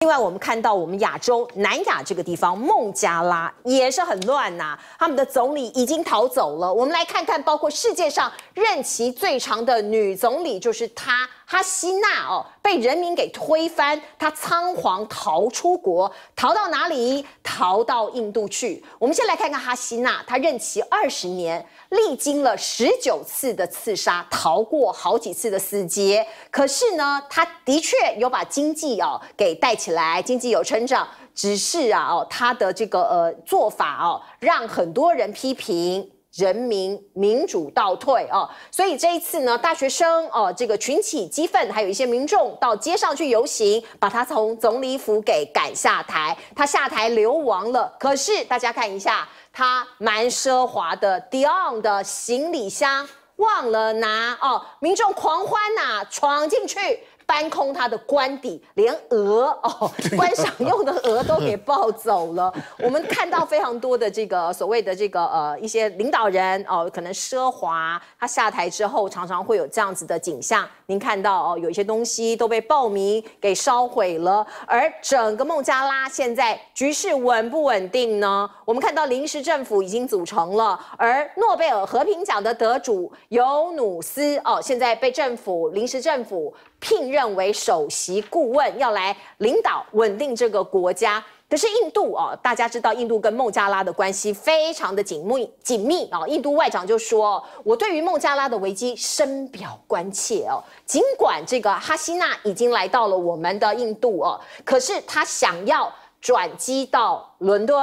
另外，我们看到我们亚洲南亚这个地方，孟加拉也是很乱呐。他们的总理已经逃走了。我们来看看，包括世界上任期最长的女总理，就是她。哈希纳哦，被人民给推翻，他仓皇逃出国，逃到哪里？逃到印度去。我们先来看看哈希纳，他任期二十年，历经了十九次的刺杀，逃过好几次的死劫。可是呢，他的确有把经济哦给带起来，经济有成长，只是啊哦他的这个呃做法哦，让很多人批评。人民民主倒退啊！所以这一次呢，大学生哦，这个群起激愤，还有一些民众到街上去游行，把他从总理府给赶下台。他下台流亡了。可是大家看一下，他蛮奢华的，Dion 的行李箱忘了拿哦。民众狂欢呐，闯进去。搬空他的官邸，连鹅哦，观赏用的鹅都给抱走了。我们看到非常多的这个所谓的这个呃一些领导人哦，可能奢华，他下台之后常常会有这样子的景象。您看到哦，有一些东西都被暴民给烧毁了。而整个孟加拉现在局势稳不稳定呢？我们看到临时政府已经组成了，而诺贝尔和平奖的得主尤努斯哦，现在被政府临时政府。聘任为首席顾问，要来领导稳定这个国家。可是印度啊，大家知道印度跟孟加拉的关系非常的紧密紧密啊。印度外长就说：“我对于孟加拉的危机深表关切哦。尽管这个哈希娜已经来到了我们的印度哦，可是他想要转机到伦敦。”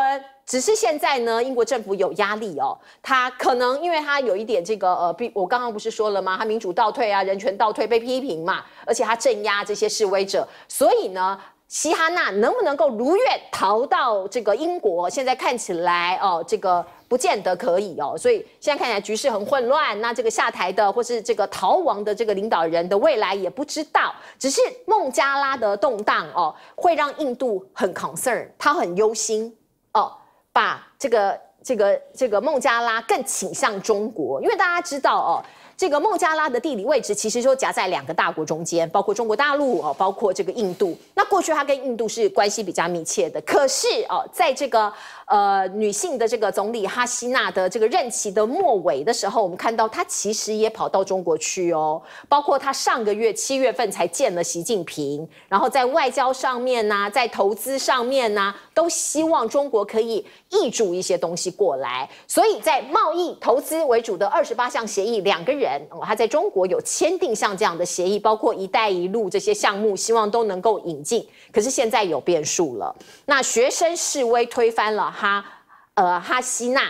只是现在呢，英国政府有压力哦，他可能因为他有一点这个呃，我刚刚不是说了吗？他民主倒退啊，人权倒退被批评嘛，而且他镇压这些示威者，所以呢，希哈娜能不能够如愿逃到这个英国？现在看起来哦，这个不见得可以哦，所以现在看起来局势很混乱。那这个下台的或是这个逃亡的这个领导人的未来也不知道。只是孟加拉的动荡哦，会让印度很 concern，他很忧心哦。把这个、这个、这个孟加拉更倾向中国，因为大家知道哦。这个孟加拉的地理位置其实就夹在两个大国中间，包括中国大陆哦，包括这个印度。那过去它跟印度是关系比较密切的。可是哦，在这个呃女性的这个总理哈希娜的这个任期的末尾的时候，我们看到她其实也跑到中国去哦，包括她上个月七月份才见了习近平，然后在外交上面呐，在投资上面呐，都希望中国可以易注一些东西过来。所以在贸易投资为主的二十八项协议，两个人。人，他在中国有签订像这样的协议，包括“一带一路”这些项目，希望都能够引进。可是现在有变数了，那学生示威推翻了哈，呃，哈希纳，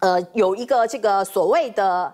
呃，有一个这个所谓的。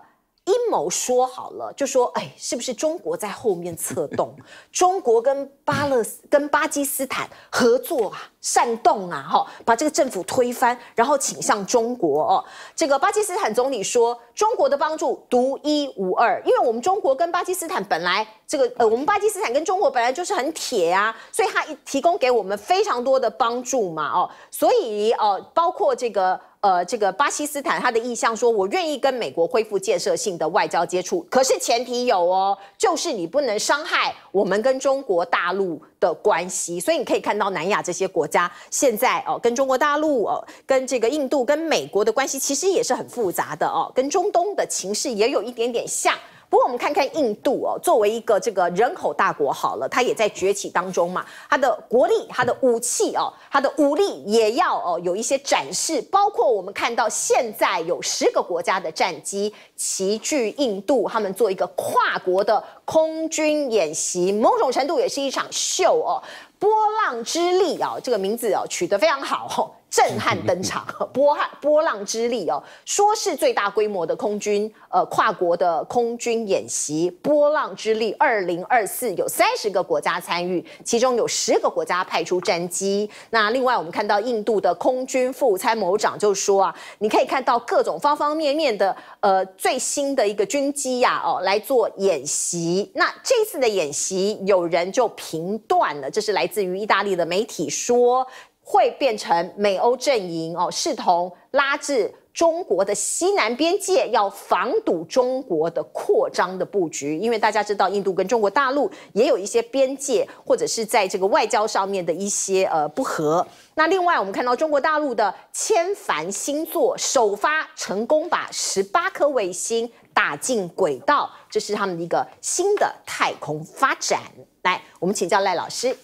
阴谋说好了，就说哎，是不是中国在后面策动？中国跟巴勒斯、跟巴基斯坦合作啊，煽动啊，哈，把这个政府推翻，然后倾向中国哦。这个巴基斯坦总理说，中国的帮助独一无二，因为我们中国跟巴基斯坦本来这个呃，我们巴基斯坦跟中国本来就是很铁啊，所以他提供给我们非常多的帮助嘛，哦，所以哦，包括这个。呃，这个巴基斯坦他的意向说，我愿意跟美国恢复建设性的外交接触，可是前提有哦，就是你不能伤害我们跟中国大陆的关系。所以你可以看到南亚这些国家现在哦，跟中国大陆哦，跟这个印度、跟美国的关系其实也是很复杂的哦，跟中东的情势也有一点点像。不过我们看看印度哦，作为一个这个人口大国，好了，它也在崛起当中嘛，它的国力、它的武器哦，它的武力也要哦有一些展示。包括我们看到现在有十个国家的战机齐聚印度，他们做一个跨国的空军演习，某种程度也是一场秀哦。波浪之力哦，这个名字哦取得非常好。震撼登场，波海波浪之力哦，说是最大规模的空军，呃，跨国的空军演习，波浪之力二零二四有三十个国家参与，其中有十个国家派出战机。那另外我们看到印度的空军副参谋长就说啊，你可以看到各种方方面面的，呃，最新的一个军机呀，哦，来做演习。那这次的演习，有人就评断了，这是来自于意大利的媒体说。会变成美欧阵营哦，试图拉至中国的西南边界，要防堵中国的扩张的布局。因为大家知道，印度跟中国大陆也有一些边界，或者是在这个外交上面的一些呃不和。那另外，我们看到中国大陆的千帆星座首发成功，把十八颗卫星打进轨道，这是他们的一个新的太空发展。来，我们请教赖老师。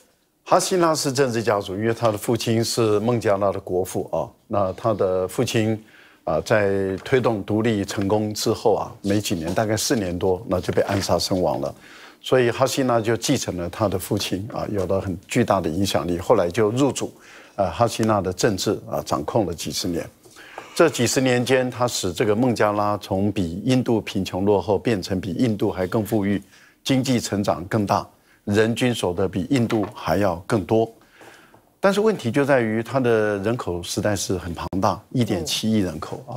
哈希纳是政治家族，因为他的父亲是孟加拉的国父啊。那他的父亲啊，在推动独立成功之后啊，没几年，大概四年多，那就被暗杀身亡了。所以哈希纳就继承了他的父亲啊，有了很巨大的影响力。后来就入主啊，哈希纳的政治啊，掌控了几十年。这几十年间，他使这个孟加拉从比印度贫穷落后，变成比印度还更富裕，经济成长更大。人均所得比印度还要更多，但是问题就在于它的人口实在是很庞大，一点七亿人口啊。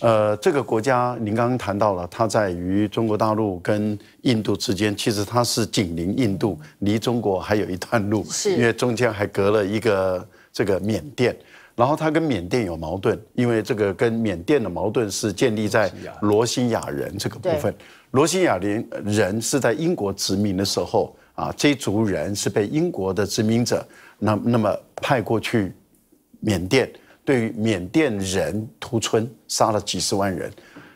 呃，这个国家您刚刚谈到了，它在于中国大陆跟印度之间，其实它是紧邻印度，离中国还有一段路，是，因为中间还隔了一个这个缅甸，然后它跟缅甸有矛盾，因为这个跟缅甸的矛盾是建立在罗兴亚人这个部分，罗兴亚人是在英国殖民的时候。啊，这一族人是被英国的殖民者那那么派过去缅甸，对缅甸人屠村，杀了几十万人。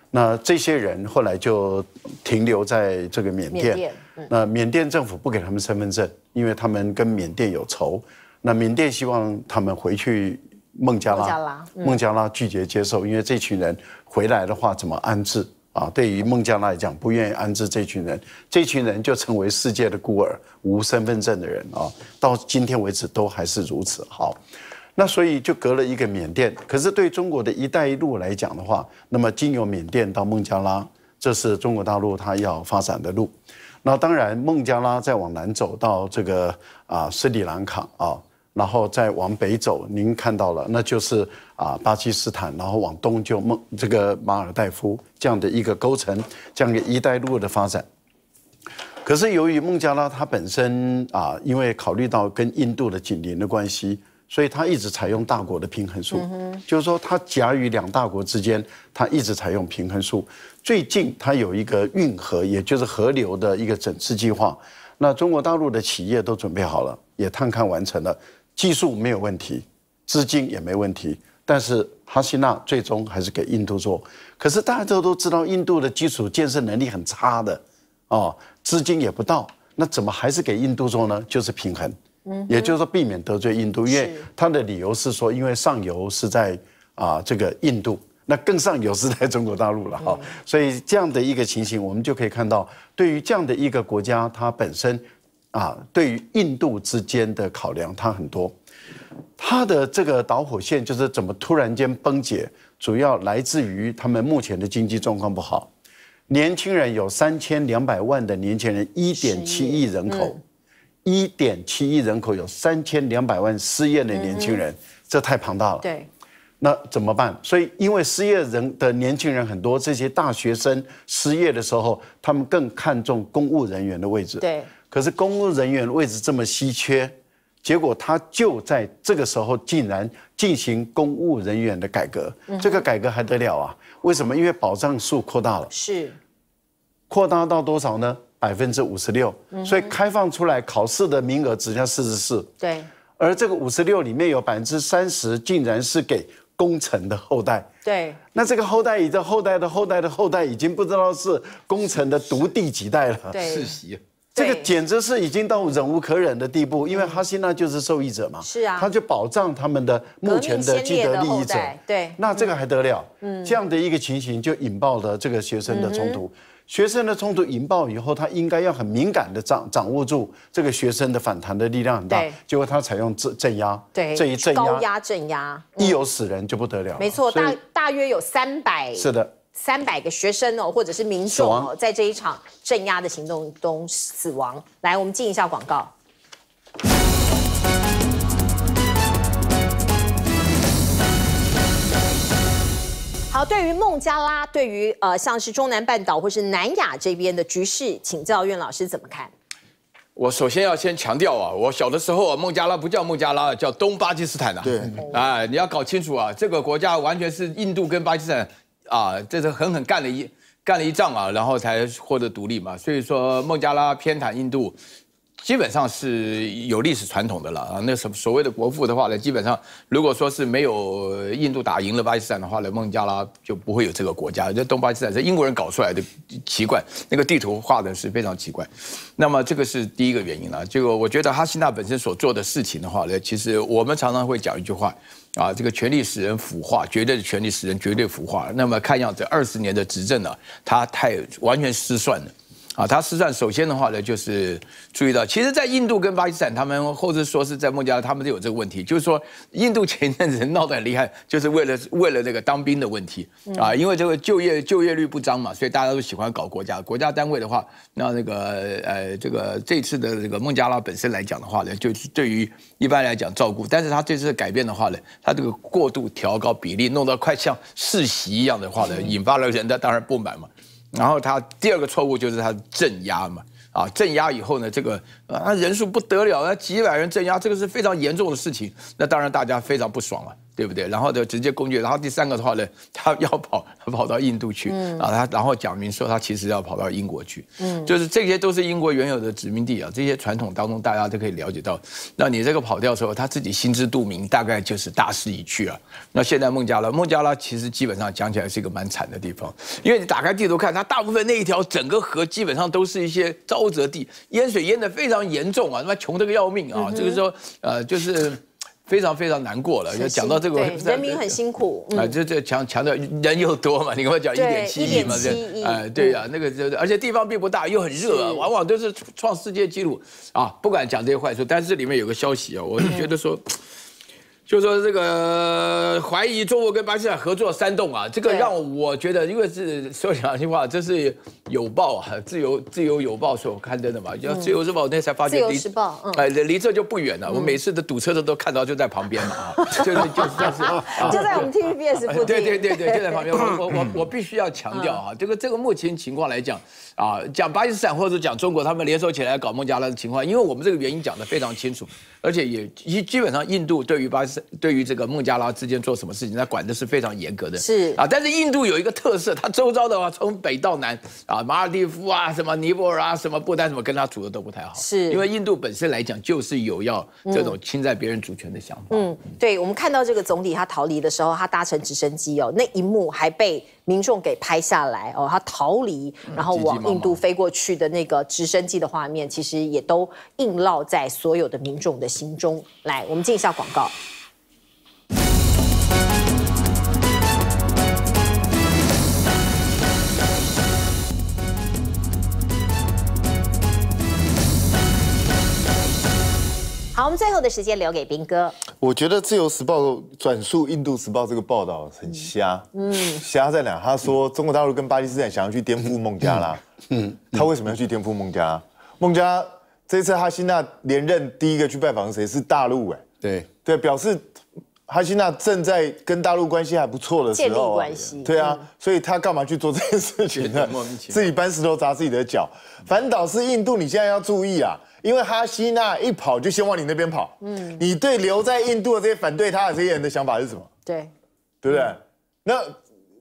那这些人后来就停留在这个缅甸。缅甸。那缅甸政府不给他们身份证，因为他们跟缅甸有仇。那缅甸希望他们回去孟加拉。孟加拉。孟加拉拒绝接受，因为这群人回来的话，怎么安置？啊，对于孟加拉来讲，不愿意安置这群人，这群人就成为世界的孤儿，无身份证的人啊，到今天为止都还是如此。好，那所以就隔了一个缅甸，可是对中国的一带一路来讲的话，那么经由缅甸到孟加拉，这是中国大陆它要发展的路。那当然，孟加拉再往南走到这个啊斯里兰卡啊。然后再往北走，您看到了，那就是啊巴基斯坦，然后往东就孟这个马尔代夫这样的一个构成，这样的“一带一路”的发展。可是由于孟加拉它本身啊，因为考虑到跟印度的紧邻的关系，所以它一直采用大国的平衡术，就是说它夹于两大国之间，它一直采用平衡术。最近它有一个运河，也就是河流的一个整治计划，那中国大陆的企业都准备好了，也探勘完成了。技术没有问题，资金也没问题，但是哈希纳最终还是给印度做。可是大家都都知道，印度的基础建设能力很差的，哦，资金也不到，那怎么还是给印度做呢？就是平衡，嗯，也就是说避免得罪印度，因为他的理由是说，因为上游是在啊这个印度，那更上游是在中国大陆了哈，所以这样的一个情形，我们就可以看到，对于这样的一个国家，它本身。啊，对于印度之间的考量，它很多，它的这个导火线就是怎么突然间崩解，主要来自于他们目前的经济状况不好，年轻人有三千两百万的年轻人，一点七亿人口，一点七亿人口有三千两百万失业的年轻人，这太庞大了。对，那怎么办？所以因为失业人的年轻人很多，这些大学生失业的时候，他们更看重公务人员的位置。对。可是公务人员位置这么稀缺，结果他就在这个时候竟然进行公务人员的改革，这个改革还得了啊？为什么？因为保障数扩大了，是，扩大到多少呢？百分之五十六，所以开放出来考试的名额只剩四十四，对。而这个五十六里面有百分之三十，竟然是给工程的后代，对。那这个后代，以在后代的后代的后代，已经不知道是工程的独第几代了，世袭。这个简直是已经到忍无可忍的地步，因为哈希娜就是受益者嘛，是啊，他就保障他们的目前的既得利益者，对，那这个还得了？嗯，这样的一个情形就引爆了这个学生的冲突，学生的冲突引爆以后，他应该要很敏感的掌掌握住这个学生的反弹的力量很大，结果他采用镇镇压，对，这一高压镇压，一有死人就不得了，没错，大大约有三百，是的。三百个学生哦，或者是民众哦，在这一场镇压的行动中死亡。来，我们进一下广告。好，对于孟加拉，对于呃，像是中南半岛或是南亚这边的局势，请教苑老师怎么看？我首先要先强调啊，我小的时候啊，孟加拉不叫孟加拉，叫东巴基斯坦啊。对，哎，你要搞清楚啊，这个国家完全是印度跟巴基斯坦。啊，这是狠狠干了一干了一仗啊，然后才获得独立嘛。所以说孟加拉偏袒印度，基本上是有历史传统的了啊。那什所谓的国父的话呢，基本上如果说是没有印度打赢了巴基斯坦的话呢，孟加拉就不会有这个国家。这东巴基斯坦是英国人搞出来的，奇怪，那个地图画的是非常奇怪。那么这个是第一个原因了。这个我觉得哈希纳本身所做的事情的话呢，其实我们常常会讲一句话。啊，这个权力使人腐化，绝对的权力使人绝对腐化。那么看样子，二十年的执政呢，他太完全失算了。啊，他实际上首先的话呢，就是注意到，其实，在印度跟巴基斯坦，他们或者说是在孟加拉，他们都有这个问题。就是说，印度前一阵子闹得很厉害，就是为了为了这个当兵的问题啊，因为这个就业就业率不彰嘛，所以大家都喜欢搞国家国家单位的话，那那个呃，这个这次的这个孟加拉本身来讲的话呢，就是对于一般来讲照顾，但是他这次改变的话呢，他这个过度调高比例，弄到快像世袭一样的话呢，引发了人家当然不满嘛。然后他第二个错误就是他镇压嘛，啊，镇压以后呢，这个啊人数不得了，那几百人镇压，这个是非常严重的事情，那当然大家非常不爽了。对不对？然后就直接攻击。然后第三个的话呢，他要跑跑到印度去，然后他然后讲明说他其实要跑到英国去，嗯，就是这些都是英国原有的殖民地啊。这些传统当中，大家都可以了解到。那你这个跑掉之后，他自己心知肚明，大概就是大势已去啊。那现在孟加拉，孟加拉其实基本上讲起来是一个蛮惨的地方，因为你打开地图看，它大部分那一条整个河基本上都是一些沼泽地，淹水淹的非常严重啊，他妈穷的个要命啊，就是说呃就是。非常非常难过了，就讲到这个，人民很辛苦啊，就这强强调人又多嘛，你跟我讲一点七亿嘛，哎，对呀，那个就而且地方并不大，又很热，往往都是创世界纪录啊。不管讲这些坏处，但是里面有个消息啊，我就觉得说。就说这个怀疑中国跟巴基斯坦合作煽动啊，这个让我觉得，因为是说良心话，这是有报啊，《自由自由有报》所刊登的嘛。《要自由日报》我那天才发现。自由时报，哎，离这就不远了。我每次的堵车的都看到，就在旁边嘛，就是就是就是，就在我们 T V B S 附近。对对对对，就在旁边。我我我我必须要强调啊，这个这个目前情况来讲啊，讲巴基斯坦或者讲中国，他们联手起来搞孟加拉的情况，因为我们这个原因讲的非常清楚，而且也基基本上印度对于巴基。对于这个孟加拉之间做什么事情，他管的是非常严格的。是啊，但是印度有一个特色，它周遭的话从北到南啊，马尔蒂夫啊，什么尼泊尔啊，什么不丹，什么跟他处的都不太好。是，因为印度本身来讲就是有要这种侵占别人主权的想法。嗯，对，我们看到这个总理他逃离的时候，他搭乘直升机哦，那一幕还被民众给拍下来哦，他逃离然后往印度飞过去的那个直升机的画面，其实也都映烙在所有的民众的心中。来，我们进一下广告。最后的时间留给斌哥。我觉得《自由时报》转述《印度时报》这个报道很瞎。嗯，瞎在哪？他说中国大陆跟巴基斯坦想要去颠覆孟加拉。嗯，他为什么要去颠覆孟加拉？孟加这次哈辛纳连任，第一个去拜访谁？是大陆哎。对对，表示。哈希娜正在跟大陆关系还不错的时候，对啊，所以他干嘛去做这件事情呢？自己搬石头砸自己的脚，反倒是印度，你现在要注意啊，因为哈希娜一跑就先往你那边跑。嗯，你对留在印度的这些反对他的这些人的想法是什么？对，对不对？那。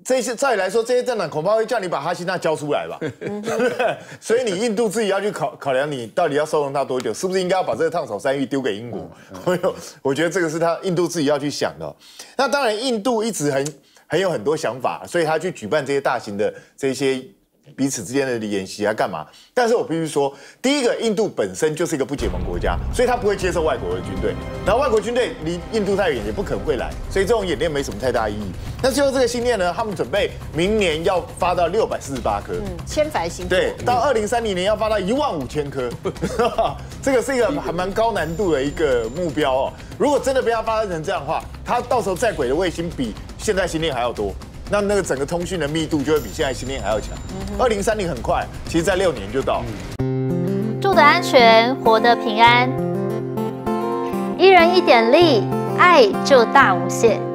这些再来说，这些政党恐怕会叫你把哈希娜交出来吧，对不对？所以你印度自己要去考考量，你到底要收容他多久？是不是应该要把这个烫手山芋丢给英国？哎呦，我觉得这个是他印度自己要去想的。那当然，印度一直很很有很多想法，所以他去举办这些大型的这些。彼此之间的演习啊，干嘛？但是我必须说，第一个，印度本身就是一个不结盟国家，所以他不会接受外国的军队。然后外国军队离印度太远，也不可能会来，所以这种演练没什么太大意义。那最后这个星链呢？他们准备明年要发到六百四十八颗，嗯，千百星对，到二零三零年要发到一万五千颗，这个是一个还蛮高难度的一个目标哦。如果真的被他发射成这样的话，他到时候在轨的卫星比现在星链还要多。那那个整个通讯的密度就会比现在芯片还要强，二零三零很快，其实在六年就到。住的安全，活得平安，一人一点力，爱就大无限。